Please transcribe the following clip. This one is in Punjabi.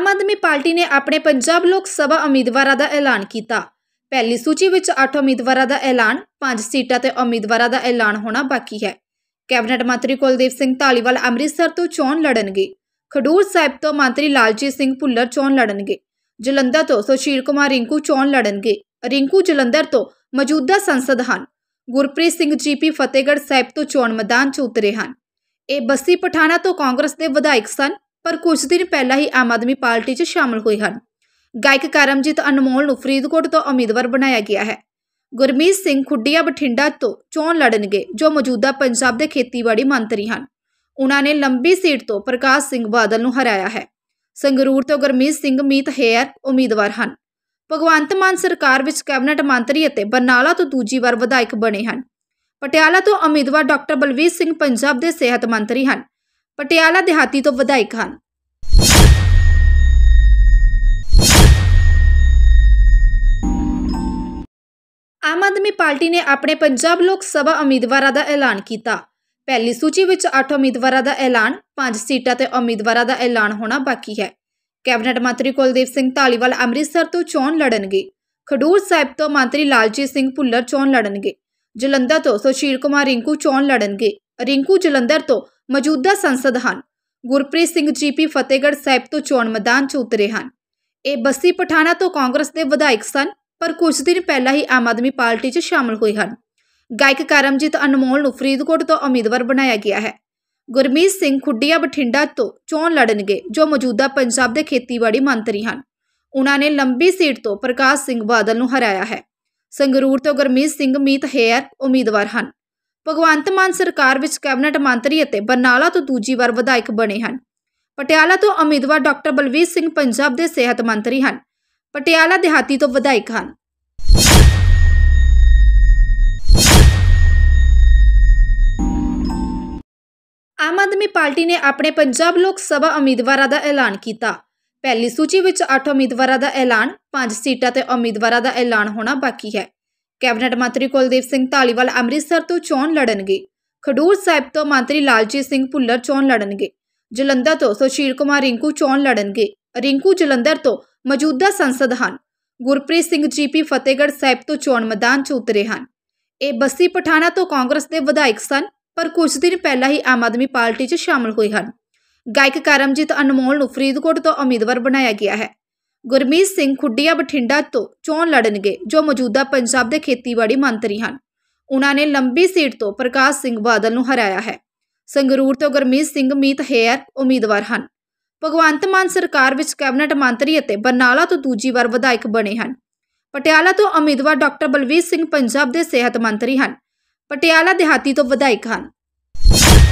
ਆਮ ਆਦਮੀ ਪਾਰਟੀ ਨੇ ਆਪਣੇ ਪੰਜਾਬ ਲੋਕ ਸਭਾ ਉਮੀਦਵਾਰਾਂ ਦਾ ਐਲਾਨ ਕੀਤਾ ਪਹਿਲੀ ਸੂਚੀ ਵਿੱਚ 8 ਉਮੀਦਵਾਰਾਂ ਦਾ ਐਲਾਨ 5 ਸੀਟਾਂ ਤੇ ਉਮੀਦਵਾਰਾਂ ਦਾ ਐਲਾਨ ਹੋਣਾ ਬਾਕੀ ਹੈ ਕੈਬਨਿਟ ਮੰਤਰੀ ਕੁਲਦੀਪ ਸਿੰਘ ਢਾਲੀਵਾਲ ਅੰਮ੍ਰਿਤਸਰ ਤੋਂ ਚੋਣ ਲੜਨਗੇ ਖਡੂਰ ਸਾਹਿਬ ਤੋਂ ਮੰਤਰੀ ਲਾਲਜੀਤ ਸਿੰਘ ਭੁੱਲਰ ਚੋਣ ਲੜਨਗੇ ਜਲੰਧਰ ਤੋਂ ਸੁਸ਼ੀਲ ਕੁਮਾਰ ਰਿੰਕੂ ਚੋਣ ਲੜਨਗੇ ਰਿੰਕੂ ਜਲੰਧਰ ਤੋਂ ਮੌਜੂਦਾ ਸੰਸਦ ਹਨ ਗੁਰਪ੍ਰੀਤ ਸਿੰਘ ਜੀਪੀ ਫਤਿਹਗੜ੍ਹ ਸਾਹਿਬ ਤੋਂ ਚੋਣ ਮੈਦਾਨ 'ਚ ਉਤਰੇ ਹਨ ਇਹ ਬੱਸੀ ਪਠਾਣਾ ਤੋਂ ਕਾਂਗਰਸ ਦੇ ਵਿਧਾਇਕ ਸਨ ਪਰ ਕੁਝ ਦਿਨ ਪਹਿਲਾਂ ਹੀ ਆਮ ਆਦਮੀ ਪਾਰਟੀ 'ਚ ਸ਼ਾਮਲ ਹੋਏ ਹਨ ਗਾਇਕ ਕਰਮਜੀਤ ਅਨਮੋਲ ਨੂੰ ਫਰੀਦਕੋਟ ਤੋਂ ਉਮੀਦਵਾਰ ਬਣਾਇਆ ਗਿਆ ਹੈ ਗੁਰਮੀਤ ਸਿੰਘ ਖੁੱਡੀਆਂ ਬਠਿੰਡਾ ਤੋਂ ਚੋਣ ਲੜਨਗੇ ਜੋ ਮੌਜੂਦਾ ਪੰਜਾਬ ਦੇ ਖੇਤੀਬਾੜੀ ਮੰਤਰੀ ਹਨ ਉਹਨਾਂ ਨੇ ਲੰਬੀ ਸੀਟ ਤੋਂ ਪ੍ਰਕਾਸ਼ ਸਿੰਘ ਬਾਦਲ ਨੂੰ ਹਰਾਇਆ ਹੈ ਸੰਗਰੂਰ ਤੋਂ ਗੁਰਮੀਤ ਸਿੰਘ ਮੀਤ ਹੇਅਰ ਉਮੀਦਵਾਰ ਹਨ ਭਗਵੰਤ ਮਾਨ ਸਰਕਾਰ ਵਿੱਚ ਕੈਬਨਿਟ ਮੰਤਰੀ ਅਤੇ ਬਰਨਾਲਾ ਤੋਂ ਦੂਜੀ ਵਾਰ ਵਿਧਾਇਕ ਬਣੇ ਹਨ ਪਟਿਆਲਾ ਤੋਂ ਉਮੀਦਵਾਰ ਡਾਕਟਰ ਬਲਵੀਰ ਸਿੰਘ ਪੰਜਾਬ ਦੇ ਸਿਹਤ ਮੰਤਰੀ ਹਨ ਪਟਿਆਲਾ ਦਿਹਾਤੀ ਤੋਂ ਵਿਧਾਇਕ ਹਨ ਆਮ ਆਦਮੀ ਪਾਰਟੀ ਨੇ ਆਪਣੇ ਪੰਜਾਬ ਲੋਕ ਸਭਾ ਉਮੀਦਵਾਰਾਂ ਦਾ ਐਲਾਨ ਕੀਤਾ ਪਹਿਲੀ ਸੂਚੀ ਵਿੱਚ 8 ਉਮੀਦਵਾਰਾਂ ਦਾ ਐਲਾਨ 5 ਸੀਟਾਂ ਤੇ ਉਮੀਦਵਾਰਾਂ ਦਾ ਐਲਾਨ ਹੋਣਾ ਬਾਕੀ ਹੈ ਕੈਬਨਿਟ ਮੰਤਰੀ ਕੁਲਦੀਪ ਸਿੰਘ ਢਾਲੀਵਾਲ ਅੰਮ੍ਰਿਤਸਰ ਤੋਂ ਚੋਣ ਲੜਨਗੇ ਖਡੂਰ ਸਾਹਿਬ ਤੋਂ ਮੰਤਰੀ ਲਾਲਜੀਤ ਸਿੰਘ ਭੁੱਲਰ ਚੋਣ ਲੜਨਗੇ ਜਲੰਧਰ ਤੋਂ ਸੁਸ਼ੀਲ ਕੁਮਾਰ ਰਿੰਕੂ ਚੋਣ ਲੜਨਗੇ ਰਿੰਕੂ ਜਲੰਧਰ ਤੋਂ ਮੌਜੂਦਾ ਸੰਸਦ ਹਨ ਗੁਰਪ੍ਰੀਤ ਸਿੰਘ ਜੀਪੀ ਫਤੇਗੜ ਸਾਹਿਬ ਤੋਂ ਚੋਣ ਮੈਦਾਨ 'ਚ ਉਤਰੇ ਹਨ ਇਹ ਬੱਸੀ ਪਠਾਣਾ ਤੋਂ ਕਾਂਗਰਸ ਦੇ ਵਿਧਾਇਕ ਸਨ ਪਰ ਕੁਝ ਦਿਨ ਪਹਿਲਾਂ ਹੀ ਆਮ ਆਦਮੀ ਪਾਰਟੀ 'ਚ ਸ਼ਾਮਲ ਹੋਏ ਹਨ ਗਾਇਕ ਕਰਮਜੀਤ ਅਨਮੋਲ ਨੂੰ ਫਰੀਦਕੋਟ ਤੋਂ ਉਮੀਦਵਾਰ ਬਣਾਇਆ ਗਿਆ ਹੈ ਗੁਰਮੀਤ ਸਿੰਘ ਖੁੱਡੀਆਂ ਬਠਿੰਡਾ ਤੋਂ ਚੋਣ ਲੜਨਗੇ ਜੋ ਮੌਜੂਦਾ ਪੰਜਾਬ ਦੇ ਖੇਤੀਬਾੜੀ ਮੰਤਰੀ ਹਨ ਉਹਨਾਂ ਨੇ ਲੰਬੀ ਸੀਟ ਤੋਂ ਪ੍ਰਕਾਸ਼ ਸਿੰਘ ਬਾਦਲ ਨੂੰ ਹਰਾਇਆ ਹੈ ਸੰਗਰੂਰ ਤੋਂ ਗੁਰਮੀਤ ਸਿੰਘ ਮੀਤ ਹੇਅਰ ਉਮੀਦਵਾਰ ਹਨ ਭਗਵੰਤ ਮਾਨ ਸਰਕਾਰ ਵਿੱਚ ਕੈਬਨਿਟ ਮੰਤਰੀ ਅਤੇ ਬਰਨਾਲਾ ਤੋਂ ਦੂਜੀ ਵਾਰ ਵਿਧਾਇਕ ਬਣੇ ਹਨ ਪਟਿਆਲਾ ਤੋਂ ਉਮੀਦਵਾਰ ਡਾਕਟਰ ਬਲਵੀਰ ਸਿੰਘ ਪੰਜਾਬ ਦੇ ਸਿਹਤ ਮੰਤਰੀ ਹਨ ਪਟਿਆਲਾ ਦਿਹਾਤੀ ਤੋਂ ਵਿਧਾਇਕ ਹਨ ਆਮ ਆਦਮੀ ਪਾਰਟੀ ਨੇ ਆਪਣੇ ਪੰਜਾਬ ਲੋਕ ਸਭਾ ਉਮੀਦਵਾਰਾਂ ਦਾ ਐਲਾਨ ਕੀਤਾ ਪਹਿਲੀ ਸੂਚੀ ਵਿੱਚ 8 ਉਮੀਦਵਾਰਾਂ ਦਾ ਐਲਾਨ 5 ਸੀਟਾਂ ਤੇ ਉਮੀਦਵਾਰਾਂ ਦਾ ਐਲਾਨ ਹੋਣਾ ਬਾਕੀ ਹੈ ਕੈਬਨਿਟ ਮੰਤਰੀ ਕੁਲਦੀਪ ਸਿੰਘ ਢਾਲੀਵਾਲ ਅੰਮ੍ਰਿਤਸਰ ਤੋਂ ਚੋਣ ਲੜਨਗੇ ਖਡੂਰ ਸਾਹਿਬ ਤੋਂ ਮੰਤਰੀ ਲਾਲਜੀਤ ਸਿੰਘ ਭੁੱਲਰ ਚੋਣ ਲੜਨਗੇ ਜਲੰਧਰ ਤੋਂ ਸੁਸ਼ੀਲ ਕੁਮਾਰ ਰਿੰਕੂ ਚੋਣ ਲੜਨਗੇ ਰਿੰਕੂ ਜਲੰਧਰ ਤੋਂ ਮੌਜੂਦਾ ਸੰਸਦ ਹਨ ਗੁਰਪ੍ਰੀਤ ਸਿੰਘ ਜੀਪੀ ਫਤਿਹਗੜ੍ਹ ਸਾਹਿਬ ਤੋਂ ਚੋਣ ਮੈਦਾਨ 'ਚ ਉਤਰੇ ਹਨ ਇਹ ਬੱਸੀ ਪਠਾਣਾ ਤੋਂ ਕਾਂਗਰਸ ਦੇ ਵਿਧਾਇਕ ਸਨ ਪਰ ਕੁਝ ਦਿਨ ਪਹਿਲਾਂ ਹੀ ਆਮ ਆਦਮੀ ਪਾਰਟੀ 'ਚ ਸ਼ਾਮਲ ਹੋਏ ਹਨ ਗਾਇਕ ਕਰਮਜੀਤ ਅਨਮੋਲ ਨੂੰ ਫਰੀਦਕੋਟ ਤੋਂ ਉਮੀਦਵਾਰ ਬਣਾਇਆ ਗਿਆ ਹੈ ਗੁਰਮੀਤ ਸਿੰਘ ਖੁੱਡੀਆਂ ਬਠਿੰਡਾ ਤੋਂ ਚੋਣ ਲੜਨਗੇ ਜੋ ਮੌਜੂਦਾ ਪੰਜਾਬ ਦੇ ਖੇਤੀਬਾੜੀ ਮੰਤਰੀ ਹਨ ਉਹਨਾਂ ਨੇ ਲੰਬੀ ਸੀਟ ਤੋਂ ਪ੍ਰਕਾਸ਼ ਸਿੰਘ ਬਾਦਲ ਨੂੰ ਹਰਾਇਆ ਹੈ ਸੰਗਰੂਰ ਤੋਂ ਗੁਰਮੀਤ ਸਿੰਘ ਮੀਤ ਹੇਅਰ ਉਮੀਦਵਾਰ ਹਨ ਭਗਵੰਤ ਮਾਨ ਸਰਕਾਰ ਵਿੱਚ ਕੈਬਨਿਟ ਮੰਤਰੀ ਅਤੇ ਬਰਨਾਲਾ ਤੋਂ ਦੂਜੀ ਵਾਰ ਵਿਧਾਇਕ ਬਣੇ ਹਨ ਪਟਿਆਲਾ ਤੋਂ ਉਮੀਦਵਾਰ ਡਾਕਟਰ ਬਲਵੀਰ ਸਿੰਘ ਪੰਜਾਬ ਦੇ ਸਿਹਤ ਮੰਤਰੀ ਹਨ ਪਟਿਆਲਾ ਦਿਹਾਤੀ ਤੋਂ ਵਿਧਾਇਕ ਹਨ